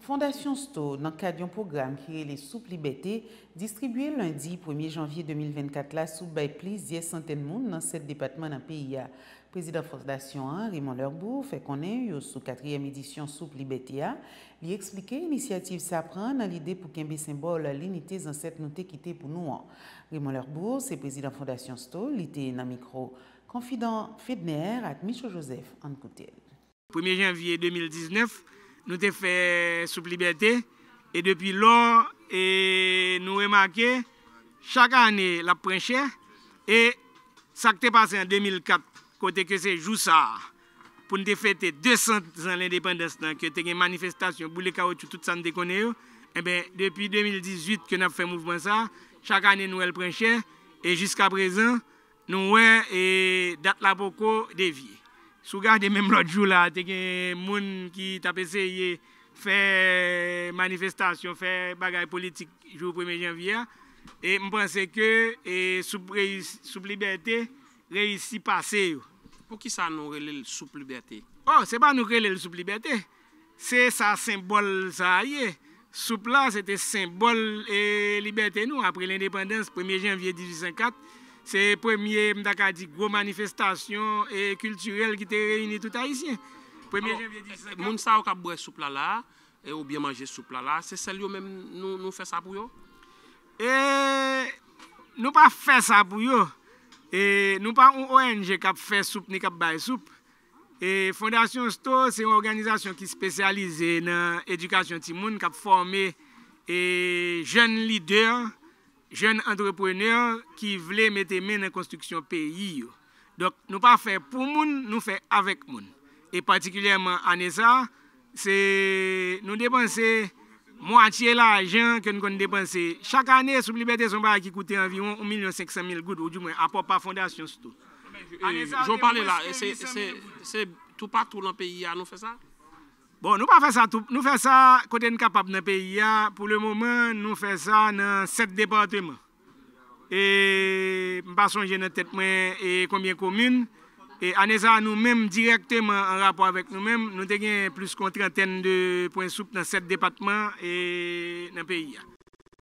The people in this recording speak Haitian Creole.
Fondasyon Sto nan kadyon program kre li soupli bete distribuye lundi 1 janvye 2024 la soupli bay plis 10 centen moun nan set depatman nan PIA. Prezident Fondasyon 1, Raymond Lerbourg, fe konen yo sou 4e edisyon soupli bete ya. Li eksplike inisiyatif sa pran nan lide pou kembe sembol lini te zan set note ki te pou nou an. Raymond Lerbourg, se prezident Fondasyon Sto, li te nan mikro konfidan Fedner at Micho Josef Ankoutel. 1 janvye 2019... Nou te fè sou plibète, e depi lò, nou wè makè, chak anè la prenchè, e sak te pase en 2004, kote ke se Joussa, pou nou te fète 200 an l'independens, nan ke te gen manifestasyon, boule ka wè tou tout san de konè yo, e ben depi 2018, ke nou fè mouvman sa, chak anè nou wè prenchè, e jisk aprezen, nou wè dat la poko de vye. Sou gade men blot jou la, te gen moun ki tape se ye fe manifestasyon, fe bagay politik jou 1 janvye, e mpense ke e soub liberté reisi pase yo. Ou ki sa nou relele soub liberté? Ou oh, se pa nou relele soub liberté, se sa simbol sa a ye. Soub la se te simbol e, liberté nou apre l'independens 1 janvye 1854, Se premye mdaka di gwo manifestasyon e kulturel ki te reyini touta isye. Premye jenviye di seken. Moun sa ou kap bwe soupla la, e ou biye manje soupla la, se sel yo men nou fè sa pou yo? E nou pa fè sa pou yo, e, nou pa ou ONG kap fè souple ni kap bay souple. E Fondasyon Sto se yon organizasyon ki spesyalize nan edukasyon ti moun kap forme e, jen lider. jeunes entrepreneurs qui voulaient mettre main dans la construction pays. Donc, nous pas faire pour moun, nous fait avec moun. Et particulièrement à Nessa, c'est nous dépenser moitié l'argent que nous dépensons chaque année sous Liberté Somba qui coûtait environ 1 500 000 gouttes, ou du moins, à part par fondation eh, Je J'en parle là, c'est tout partout dans le pays, nous fait ça? Bon nou pa fè sa tout, nou fè sa kote n kapap nan peyi ya, pou le moumen nou fè sa nan set depatman. E mpa sonje nan tetman e konbyen komyun, e anè sa nou mèm direktyman an rapo avèk nou mèm, nou te gen plus kontranten de pwensup nan set depatman e nan peyi ya.